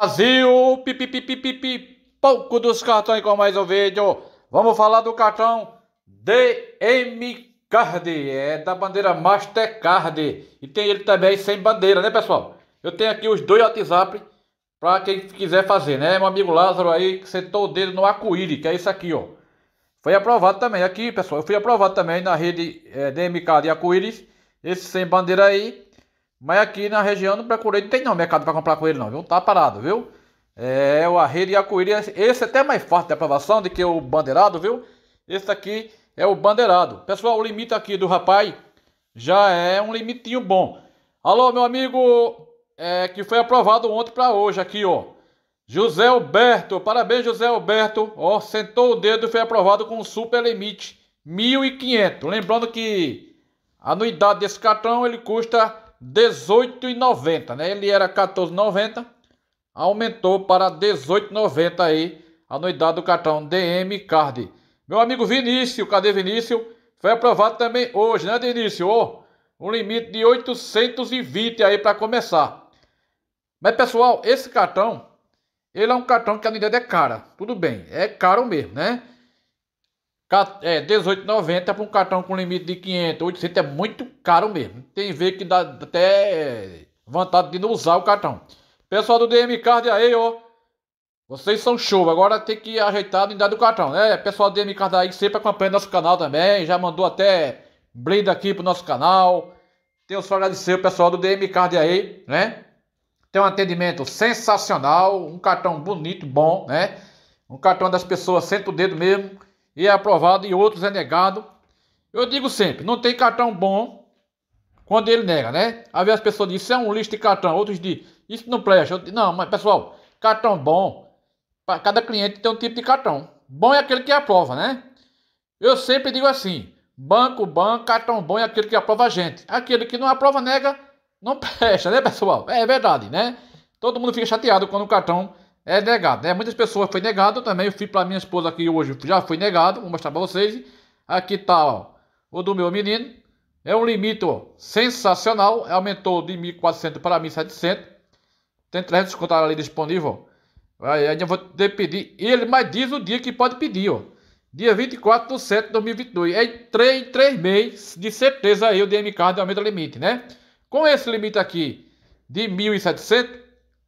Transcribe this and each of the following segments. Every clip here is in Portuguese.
Brasil, pipipipipipi, pouco dos cartões com mais um vídeo. Vamos falar do cartão DM Card, é da bandeira Mastercard. E tem ele também sem bandeira, né pessoal? Eu tenho aqui os dois WhatsApp para quem quiser fazer, né? Meu amigo Lázaro aí que sentou o dedo no arco que é isso aqui, ó. Foi aprovado também aqui, pessoal. Eu fui aprovado também na rede é, eh, DM Card e Acuíris. Esse sem bandeira aí mas aqui na região do procurei, não tem não mercado para comprar coelho não, viu? Tá parado, viu? É o arreio a acoelho. Esse é até mais fácil de aprovação do que o bandeirado, viu? Esse aqui é o bandeirado. Pessoal, o limite aqui do rapaz já é um limitinho bom. Alô, meu amigo, é, que foi aprovado ontem para hoje aqui, ó. José Alberto, parabéns José Alberto, ó, sentou o dedo e foi aprovado com super limite, 1.500. Lembrando que a anuidade desse cartão ele custa 18,90, né? Ele era 14,90, aumentou para 18,90 aí a anuidade do cartão DM Card. Meu amigo Vinícius, cadê Vinícius? Foi aprovado também hoje, né, Vinícius? Oh, um limite de 820 aí para começar. Mas pessoal, esse cartão, ele é um cartão que a anuidade é cara. Tudo bem, é caro mesmo, né? é, 18,90 para um cartão com limite de 500, 800 é muito caro mesmo. Tem ver que dá até vontade de não usar o cartão. Pessoal do DM Card aí, ó. Vocês são show, agora tem que ajeitar a unidade do cartão, né? Pessoal do DM Card aí sempre acompanha nosso canal também, já mandou até blinda aqui pro nosso canal. Tenho só agradecer o pessoal do DM Card aí, né? Tem um atendimento sensacional, um cartão bonito, bom, né? Um cartão das pessoas senta o dedo mesmo e é aprovado e outros é negado. Eu digo sempre, não tem cartão bom quando ele nega, né? Às vezes as pessoas dizem, isso é um lixo de cartão, outros dizem, isso não presta. Eu digo, não, mas pessoal, cartão bom, para cada cliente tem um tipo de cartão. Bom é aquele que aprova, né? Eu sempre digo assim, banco, banco, cartão bom é aquele que aprova a gente. Aquele que não aprova, nega, não presta, né pessoal? É verdade, né? Todo mundo fica chateado quando o cartão é negado, né? Muitas pessoas foi negado também. Eu fui para minha esposa aqui hoje, já foi negado. Vou mostrar para vocês. Aqui tá, ó, o do meu menino. É um limite ó, sensacional. Aumentou de 1.400 para 1.700. Tem 300 contar ali disponível. Aí ainda vou ter pedir ele, mas diz o dia que pode pedir, ó. Dia 24 de 7 de 2022. É em 3, 3 meses, de certeza aí o DMK aumenta o limite, né? Com esse limite aqui de 1.700,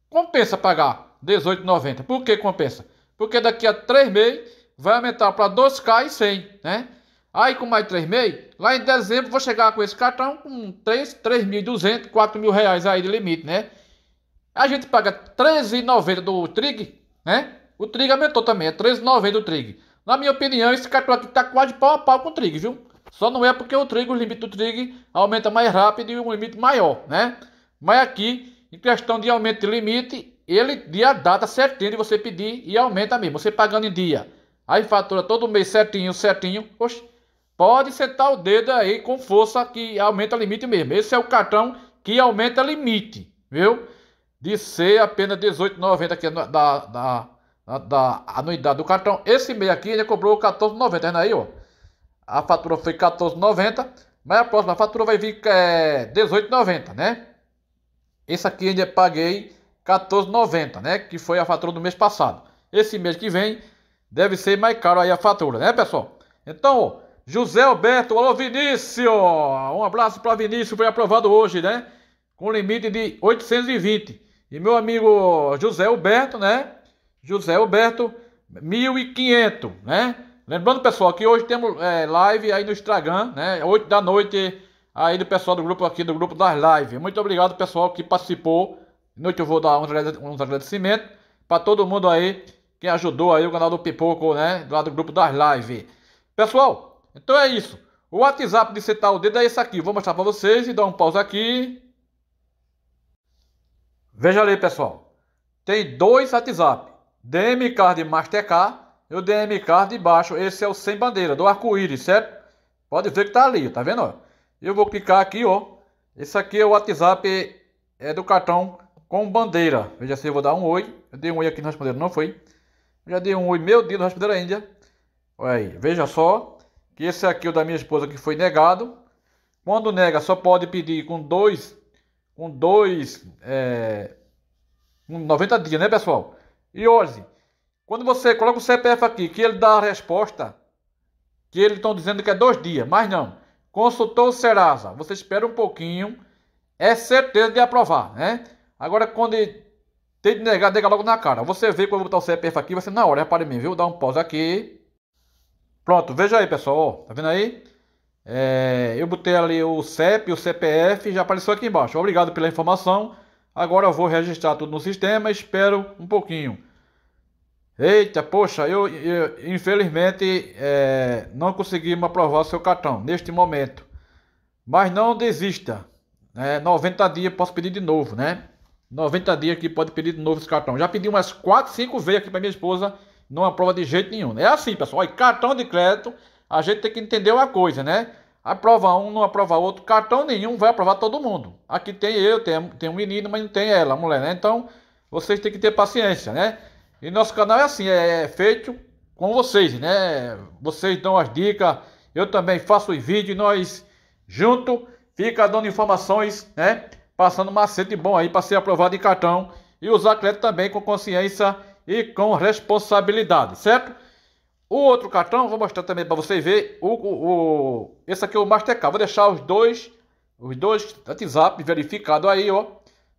compensa pagar 18,90. Por que compensa? Porque daqui a 3 meses vai aumentar para 2K e 100, né? Aí com mais 3 meses, lá em dezembro vou chegar com esse cartão com 3.200, 4 mil reais aí de limite, né? A gente paga 13,90 do Trig, né? O Trig aumentou também, é 13,90 do Trig. Na minha opinião, esse cartão aqui tá quase pau a pau com o Trig, viu? Só não é porque o trig o limite do trig aumenta mais rápido e um limite maior, né? Mas aqui, em questão de aumento de limite, ele dia a data certinho de você pedir e aumenta mesmo. Você pagando em dia, aí fatura todo mês certinho, certinho. Oxe, pode sentar o dedo aí com força que aumenta o limite mesmo. Esse é o cartão que aumenta o limite, viu? De ser apenas R$18,90 aqui da, da, da, da, anuidade do cartão. Esse mês aqui ele cobrou R$14,90, né, aí, ó. A fatura foi R$14,90, mas a próxima fatura vai vir é, R$18,90, né? Esse aqui ainda paguei 14,90, né? Que foi a fatura do mês passado. Esse mês que vem deve ser mais caro aí a fatura, né, pessoal? Então, José Alberto, alô Vinícius! Um abraço para Vinícius, foi aprovado hoje, né? Com limite de 820. E meu amigo José Alberto, né? José Alberto, 1500, né? Lembrando, pessoal, que hoje temos é, live aí no Instagram, né? 8 da noite, aí do pessoal do grupo aqui, do grupo das lives. Muito obrigado, pessoal, que participou noite eu vou dar uns agradecimentos para todo mundo aí que ajudou aí o canal do Pipoco, né? do lado do grupo das lives. Pessoal, então é isso. O WhatsApp de setar o dedo é esse aqui. Vou mostrar para vocês e dar um pausa aqui. Veja ali, pessoal. Tem dois WhatsApp. DM Card Mastercard e o DM Card de baixo. Esse é o sem bandeira, do arco-íris, certo? Pode ver que tá ali, tá vendo? Eu vou clicar aqui, ó. Esse aqui é o WhatsApp é do cartão com bandeira. Veja se eu vou dar um oi. Eu dei um oi aqui no hospedeiro, não foi? Eu já dei um oi meu dia no hospedeiro ainda. Olha aí, veja só. Que esse aqui, é o da minha esposa, que foi negado. Quando nega, só pode pedir com dois, com dois, é, com 90 dias, né, pessoal? E hoje, quando você coloca o CPF aqui, que ele dá a resposta, que eles estão dizendo que é dois dias, mas não. Consultou o Serasa, você espera um pouquinho, é certeza de aprovar, né? Agora, quando ele tem de negar, nega logo na cara. Você vê que eu vou botar o CPF aqui, vai ser na hora, repare mim, viu? Dá um pause aqui. Pronto, veja aí, pessoal. tá vendo aí? É, eu botei ali o CEP, o CPF, já apareceu aqui embaixo. Obrigado pela informação. Agora eu vou registrar tudo no sistema, espero um pouquinho. Eita, poxa, eu, eu infelizmente é, não me aprovar seu cartão neste momento. Mas não desista. É, né? 90 dias posso pedir de novo, né? 90 dias que pode pedir de novo esse cartão. Já pedi umas 4, 5 vezes aqui para minha esposa, não aprova de jeito nenhum. É assim, pessoal. Aí, cartão de crédito, a gente tem que entender uma coisa, né? Aprova um, não aprova outro. Cartão nenhum vai aprovar todo mundo. Aqui tem eu, tem, tem um menino, mas não tem ela, a mulher, né? Então, vocês têm que ter paciência, né? E nosso canal é assim, é feito com vocês, né? Vocês dão as dicas, eu também faço os vídeos, nós junto fica dando informações, né? passando um macete bom aí para ser aprovado em cartão e os atletas também com consciência e com responsabilidade, certo? O outro cartão, vou mostrar também para vocês ver. O, o, o, esse aqui é o Mastercard. Vou deixar os dois, os dois WhatsApp verificado aí, ó.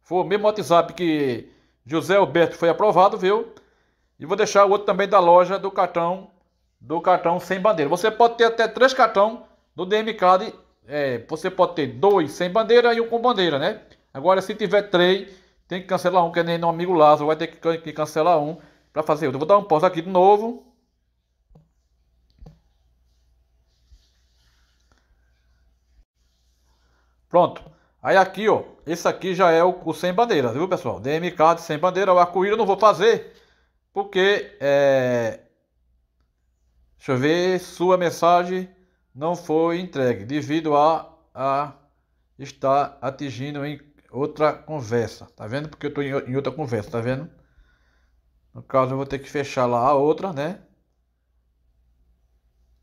Foi o mesmo WhatsApp que José Alberto foi aprovado, viu? E vou deixar o outro também da loja do cartão do cartão sem bandeira. Você pode ter até três cartão do DM Card é, você pode ter dois sem bandeira e um com bandeira, né? Agora, se tiver três, tem que cancelar um, que é nem no amigo Lázaro, vai ter que cancelar um para fazer outro. Eu vou dar um pause aqui de novo. Pronto. Aí aqui, ó, esse aqui já é o, o sem bandeira, viu, pessoal? DMK de sem bandeira, o arco-íris eu não vou fazer, porque é... Deixa eu ver sua mensagem não foi entregue devido a, a estar atingindo em outra conversa. Tá vendo? Porque eu estou em, outra conversa, tá vendo? No caso, eu vou ter que fechar lá a outra, né?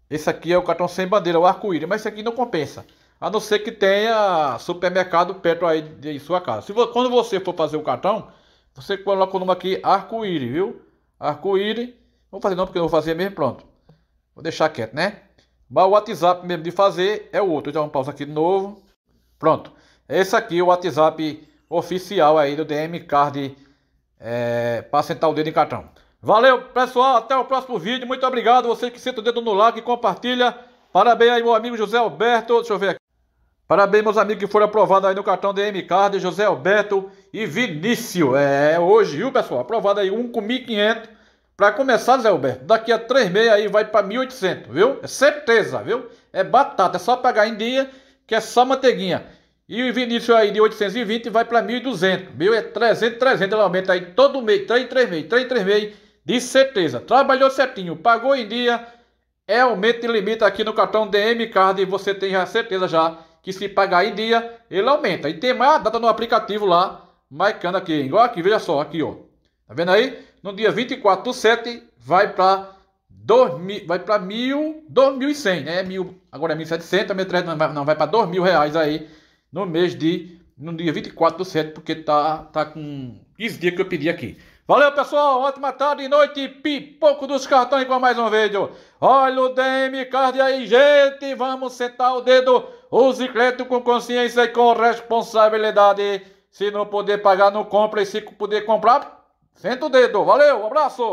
Esse aqui é o cartão sem bandeira, o arco-íris, mas esse aqui não compensa. A não ser que tenha supermercado perto aí de sua casa. Se você, quando você for fazer o cartão, você coloca o nome aqui arco-íris, viu? Arco-íris. Vou fazer não porque eu vou fazer mesmo, pronto. Vou deixar quieto, né? Mas o WhatsApp mesmo de fazer é o outro. Então, pausa aqui de novo. Pronto. Esse aqui é o WhatsApp oficial aí do DM Card é, para sentar o dedo em cartão. Valeu, pessoal. Até o próximo vídeo. Muito obrigado. Você que senta o dedo no like e compartilha. Parabéns aí, meu amigo José Alberto. Deixa eu ver aqui. Parabéns, meus amigos, que foram aprovados aí no cartão DM Card, José Alberto e Vinícius. É hoje, viu, pessoal? Aprovado aí um com 1.500 para começar, Zé Alberto, daqui a três meses aí vai para 1.800, viu? É certeza, viu? É batata, é só pagar em dia, que é só manteiguinha. E o Vinícius aí de 820 vai para 1.200, viu? É 300, 300, ele aumenta aí todo mês, 3 em 3 meses, 3 em 3 meses, de certeza. Trabalhou certinho, pagou em dia, é aumento de limite aqui no cartão DM Card e você tem a certeza já que se pagar em dia, ele aumenta. E tem mais a data no aplicativo lá, marcando aqui, igual aqui, veja só, aqui ó. Tá vendo aí? no dia 24 do 7 vai para vai para 2.100, né? Mil, agora é 1.700, a metade não vai, não, vai para 2.000 reais aí no mês de, no dia 24 do 7, porque tá, tá com 15 dias que eu pedi aqui. Valeu, pessoal. Ótima tarde e noite. Pipoco dos cartões com mais um vídeo. Olha o DM Card aí, gente. Vamos sentar o dedo. Use crédito com consciência e com responsabilidade. Se não puder pagar, não compra. E se puder comprar, Senta o dedo, valeu, abraço!